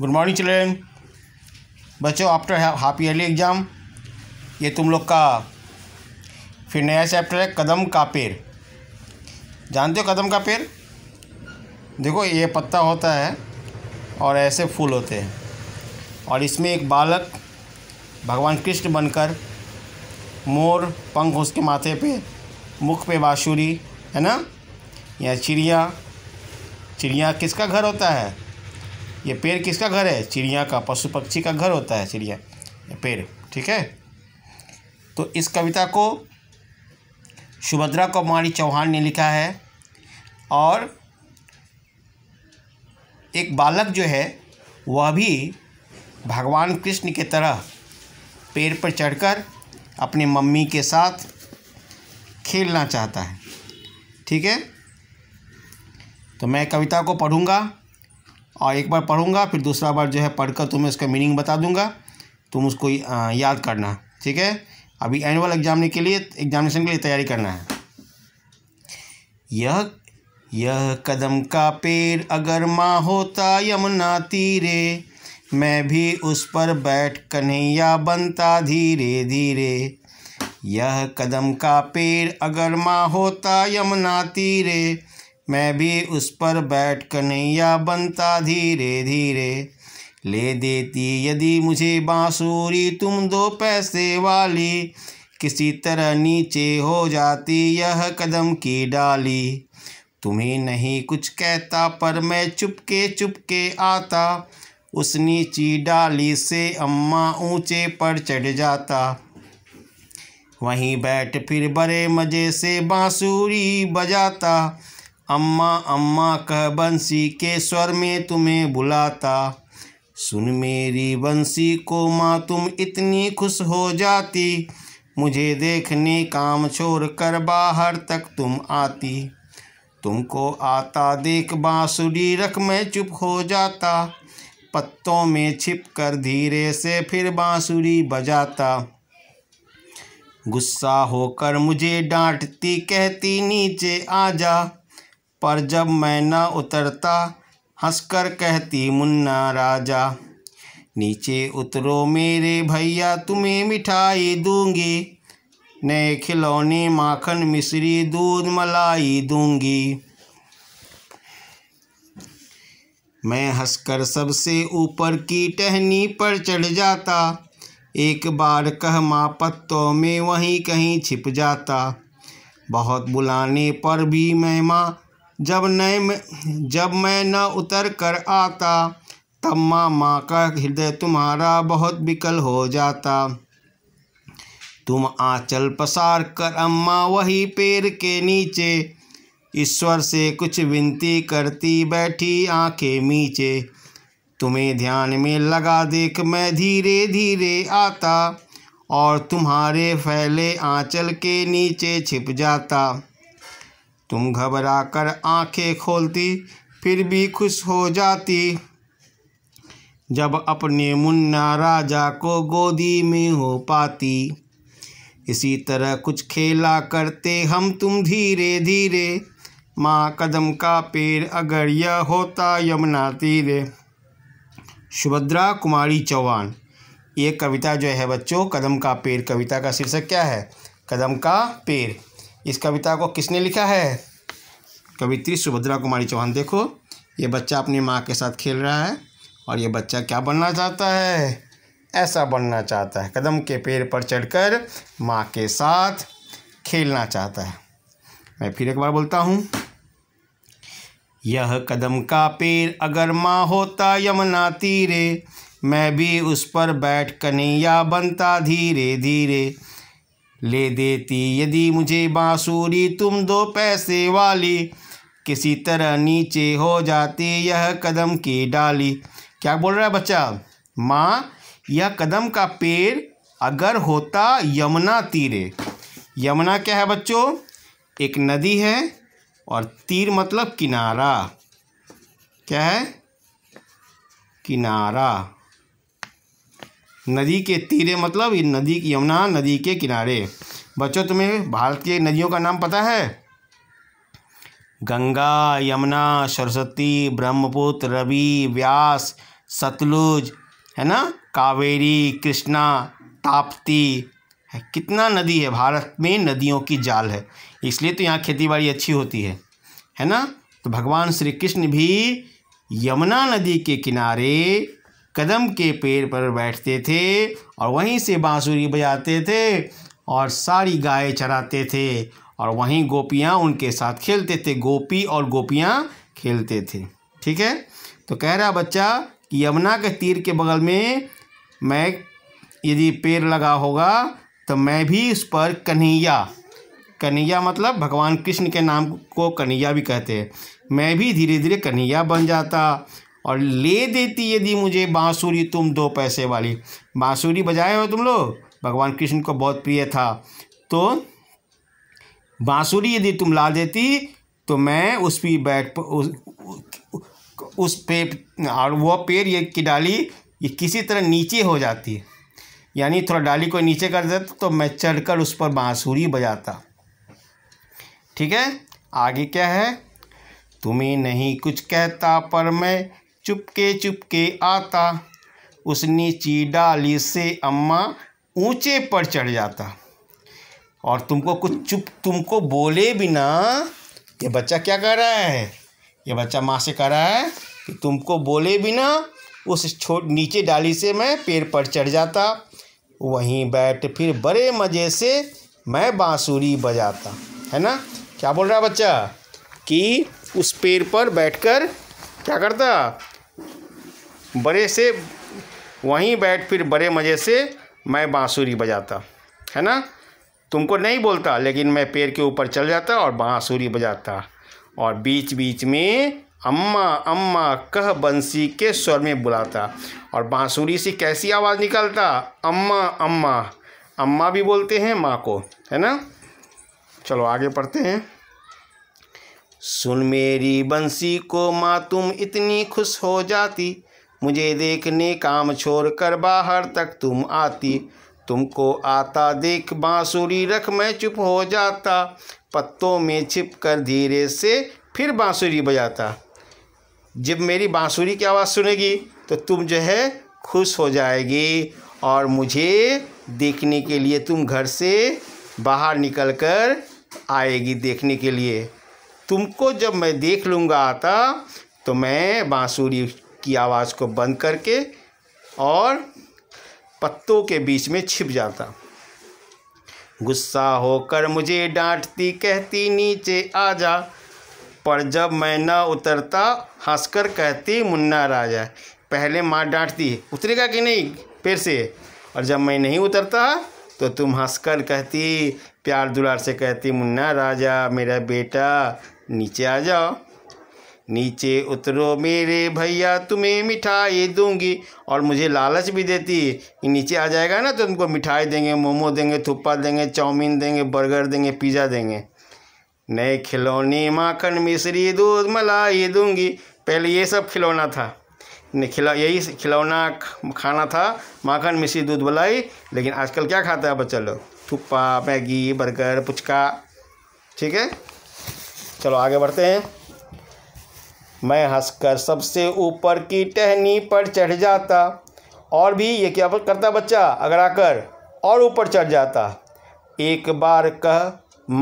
good morning children बच्चों after half yearly exam ये तुम लोग का फिर नया चैप्टर है कदम का पेड़ जानते हो कदम का पेड़ देखो ये पत्ता होता है और ऐसे फूल होते हैं और इसमें एक बालक भगवान कृष्ण बनकर मोर पंख उसके माथे पे मुख पे बाँसुरी है ना या चिड़िया चिड़िया किसका घर होता है ये पेड़ किसका घर है चिड़िया का पशु पक्षी का घर होता है चिड़िया पेड़ ठीक है तो इस कविता को सुभद्रा कुमारी चौहान ने लिखा है और एक बालक जो है वह भी भगवान कृष्ण के तरह पेड़ पर चढ़कर अपनी मम्मी के साथ खेलना चाहता है ठीक है तो मैं कविता को पढ़ूंगा और एक बार पढ़ूंगा फिर दूसरा बार जो है पढ़कर तुम्हें उसका मीनिंग बता दूंगा तुम उसको याद करना ठीक है अभी एनुअल एग्जाम के लिए एग्जामिनेशन के लिए तैयारी करना है यह यह कदम का पेड़ अगर माँ होता यमुना तीरे मैं भी उस पर बैठ कन्हैया बनता धीरे धीरे यह कदम का पेड़ अगर माँ होता यमुना तीरे मैं भी उस पर बैठ कन्हैया बनता धीरे धीरे ले देती यदि मुझे बांसुरी तुम दो पैसे वाली किसी तरह नीचे हो जाती यह कदम की डाली तुम्हें नहीं कुछ कहता पर मैं चुपके चुपके आता उस नीची डाली से अम्मा ऊंचे पर चढ़ जाता वहीं बैठ फिर बड़े मज़े से बांसुरी बजाता अम्मा अम्मा कह बंसी के स्वर में तुम्हें बुलाता सुन मेरी बंसी को माँ तुम इतनी खुश हो जाती मुझे देखने काम छोड़ कर बाहर तक तुम आती तुमको आता देख बाँसुरी रख मैं चुप हो जाता पत्तों में छिप कर धीरे से फिर बाँसुरी बजाता गुस्सा होकर मुझे डांटती कहती नीचे आ जा पर जब मैं न उतरता हंसकर कहती मुन्ना राजा नीचे उतरो मेरे भैया तुम्हें मिठाई दूंगी नए खिलौने माखन मिश्री दूध मलाई दूंगी मैं हंसकर सबसे ऊपर की टहनी पर चढ़ जाता एक बार कह माँ पत्तों में वहीं कहीं छिप जाता बहुत बुलाने पर भी मैं माँ जब न जब मैं न उतर कर आता तब माँ माँ का हृदय तुम्हारा बहुत विकल हो जाता तुम आंचल पसार कर अम्मा वही पेड़ के नीचे ईश्वर से कुछ विनती करती बैठी आंखें नीचे तुम्हें ध्यान में लगा देख मैं धीरे धीरे आता और तुम्हारे फैले आंचल के नीचे छिप जाता तुम घबरा कर आँखें खोलती फिर भी खुश हो जाती जब अपने मुन्ना राजा को गोदी में हो पाती इसी तरह कुछ खेला करते हम तुम धीरे धीरे माँ कदम का पेड़ अगर यह होता यमुना तीरे सुभद्रा कुमारी चौहान ये कविता जो है बच्चों कदम का पेड़ कविता का शीर्षक क्या है कदम का पेड़ इस कविता को किसने लिखा है कवित्री सुभद्रा कुमारी चौहान देखो ये बच्चा अपनी माँ के साथ खेल रहा है और ये बच्चा क्या बनना चाहता है ऐसा बनना चाहता है कदम के पेड़ पर चढ़कर माँ के साथ खेलना चाहता है मैं फिर एक बार बोलता हूँ यह कदम का पेड़ अगर माँ होता यमुना तीरे मैं भी उस पर बैठ कन्हैया बनता धीरे धीरे ले देती यदि मुझे बाँसुरी तुम दो पैसे वाली किसी तरह नीचे हो जाती यह कदम की डाली क्या बोल रहा है बच्चा माँ यह कदम का पेड़ अगर होता यमुना तीरे यमुना क्या है बच्चों एक नदी है और तीर मतलब किनारा क्या है किनारा नदी के तीरे मतलब नदी यमुना नदी के किनारे बच्चों तुम्हें भारत के नदियों का नाम पता है गंगा यमुना सरस्वती ब्रह्मपुत्र रवि व्यास सतलुज है ना कावेरी कृष्णा ताप्ती है कितना नदी है भारत में नदियों की जाल है इसलिए तो यहाँ खेतीबाड़ी अच्छी होती है है ना तो भगवान श्री कृष्ण भी यमुना नदी के किनारे कदम के पेड़ पर बैठते थे और वहीं से बांसुरी बजाते थे और सारी गाय चराते थे और वहीं गोपियाँ उनके साथ खेलते थे गोपी और गोपियाँ खेलते थे ठीक है तो कह रहा बच्चा कि यमुना के तीर के बगल में मैं यदि पेड़ लगा होगा तो मैं भी उस पर कन्हैया कन्हैया मतलब भगवान कृष्ण के नाम को कन्हैया भी कहते हैं मैं भी धीरे धीरे कन्हैया बन जाता और ले देती यदि मुझे बाँसुरी तुम दो पैसे वाली बाँसुरी बजाए हो तुम लोग भगवान कृष्ण को बहुत प्रिय था तो बाँसुरी यदि तुम ला देती तो मैं उस पर बैठ उस, पे और वह पेड़ ये की डाली ये किसी तरह नीचे हो जाती यानी थोड़ा डाली को नीचे कर देता तो मैं चढ़कर उस पर बाँसुरी बजाता ठीक है आगे क्या है तुम्हें नहीं कुछ कहता पर मैं चुपके चुपके आता उसने डाली से अम्मा ऊंचे पर चढ़ जाता और तुमको कुछ चुप तुमको बोले बिना ये बच्चा क्या कर रहा है ये बच्चा माँ से कह रहा है कि तुमको बोले बिना उस छोट नीचे डाली से मैं पेड़ पर चढ़ जाता वहीं बैठ फिर बड़े मज़े से मैं बाँसुरी बजाता है ना क्या बोल रहा है बच्चा कि उस पेड़ पर बैठकर क्या करता बड़े से वहीं बैठ फिर बड़े मज़े से मैं बाँसुरी बजाता है ना तुमको नहीं बोलता लेकिन मैं पेड़ के ऊपर चल जाता और बाँसुरी बजाता और बीच बीच में अम्मा अम्मा कह बंसी के स्वर में बुलाता और बाँसुरी से कैसी आवाज़ निकलता अम्मा अम्मा अम्मा भी बोलते हैं माँ को है ना चलो आगे पढ़ते हैं सुन मेरी बंसी को माँ तुम इतनी खुश हो जाती मुझे देखने काम छोड़कर बाहर तक तुम आती तुमको आता देख बाँसुरी रख मैं चुप हो जाता पत्तों में छिप कर धीरे से फिर बाँसुरी बजाता जब मेरी बाँसुरी की आवाज़ सुनेगी तो तुम जो है खुश हो जाएगी और मुझे देखने के लिए तुम घर से बाहर निकल कर आएगी देखने के लिए तुमको जब मैं देख लूँगा आता तो मैं बाँसुरी की आवाज़ को बंद करके और पत्तों के बीच में छिप जाता गुस्सा होकर मुझे डांटती कहती नीचे आ जा पर जब मैं न उतरता हंसकर कहती मुन्ना राजा पहले माँ डांटती उतरेगा कि नहीं फिर से और जब मैं नहीं उतरता तो तुम हंसकर कहती प्यार दुलार से कहती मुन्ना राजा मेरा बेटा नीचे आ जाओ नीचे उतरो मेरे भैया तुम्हें मिठाई दूंगी और मुझे लालच भी देती कि नीचे आ जाएगा ना तो तुमको मिठाई देंगे मोमो देंगे थुप्पा देंगे चाउमीन देंगे बर्गर देंगे पिज़्ज़ा देंगे नए खिलौने माखन मिश्री दूध मलाई दूंगी पहले ये सब खिलौना था खिला यही खिलौना खाना था माखन मिश्री दूध मलाई लेकिन आजकल क्या खाता है बच्चा लोग थुप्पा मैगी बर्गर पुचका ठीक है चलो आगे बढ़ते हैं मैं हंसकर सबसे ऊपर की टहनी पर चढ़ जाता और भी ये क्या करता बच्चा अगर आकर और ऊपर चढ़ जाता एक बार कह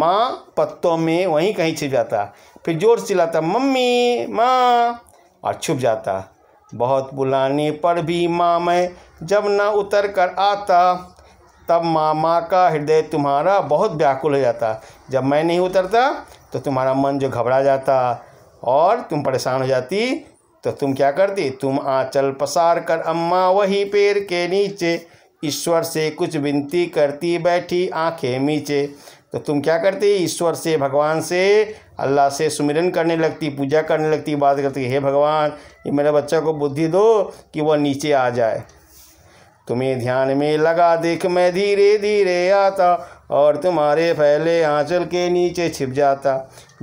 माँ पत्तों में वहीं कहीं छिप जाता फिर जोर से चिल्लाता मम्मी माँ और छुप जाता बहुत बुलाने पर भी माँ मैं जब ना उतर कर आता तब मामा का हृदय तुम्हारा बहुत व्याकुल हो जाता जब मैं नहीं उतरता तो तुम्हारा मन जो घबरा जाता और तुम परेशान हो जाती तो तुम क्या करती तुम आंचल पसार कर अम्मा वही पेड़ के नीचे ईश्वर से कुछ विनती करती बैठी आंखें नीचे तो तुम क्या करती ईश्वर से भगवान से अल्लाह से सुमिरन करने लगती पूजा करने लगती बात करती हे भगवान ये मेरे बच्चा को बुद्धि दो कि वह नीचे आ जाए तुम्हें ध्यान में लगा देख मैं धीरे धीरे आता और तुम्हारे फैले आंचल के नीचे छिप जाता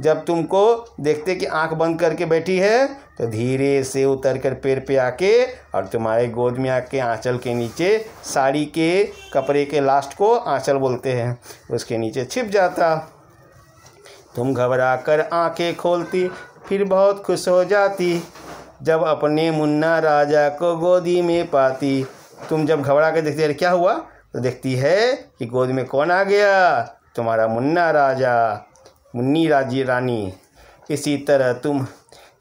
जब तुमको देखते कि आंख बंद करके बैठी है तो धीरे से उतर कर पैर पे आके और तुम्हारे गोद में आके आंचल के नीचे साड़ी के कपड़े के लास्ट को आंचल बोलते हैं उसके नीचे छिप जाता तुम घबरा कर आँखें खोलती फिर बहुत खुश हो जाती जब अपने मुन्ना राजा को गोदी में पाती तुम जब घबरा के देखती अरे क्या हुआ तो देखती है कि गोद में कौन आ गया तुम्हारा मुन्ना राजा मुन्नी राजी रानी इसी तरह तुम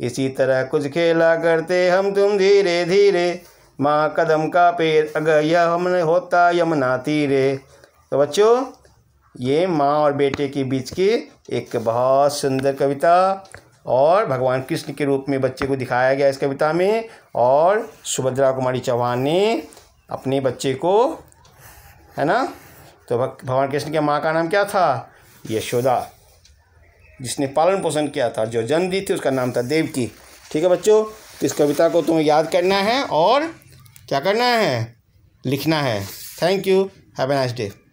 इसी तरह कुछ खेला करते हम तुम धीरे धीरे माँ कदम का पेड़ अगर यह हमने होता यमुना तीरे तो बच्चों ये माँ और बेटे के बीच की एक बहुत सुंदर कविता और भगवान कृष्ण के रूप में बच्चे को दिखाया गया इस कविता में और सुभद्रा कुमारी चौहान ने अपने बच्चे को है ना तो भगवान कृष्ण के माँ का नाम क्या था यशोदा जिसने पालन पोषण किया था जो जन्म दी थी उसका नाम था देवकी ठीक है बच्चों तो इस कविता को तुम्हें याद करना है और क्या करना है लिखना है thank you have a nice day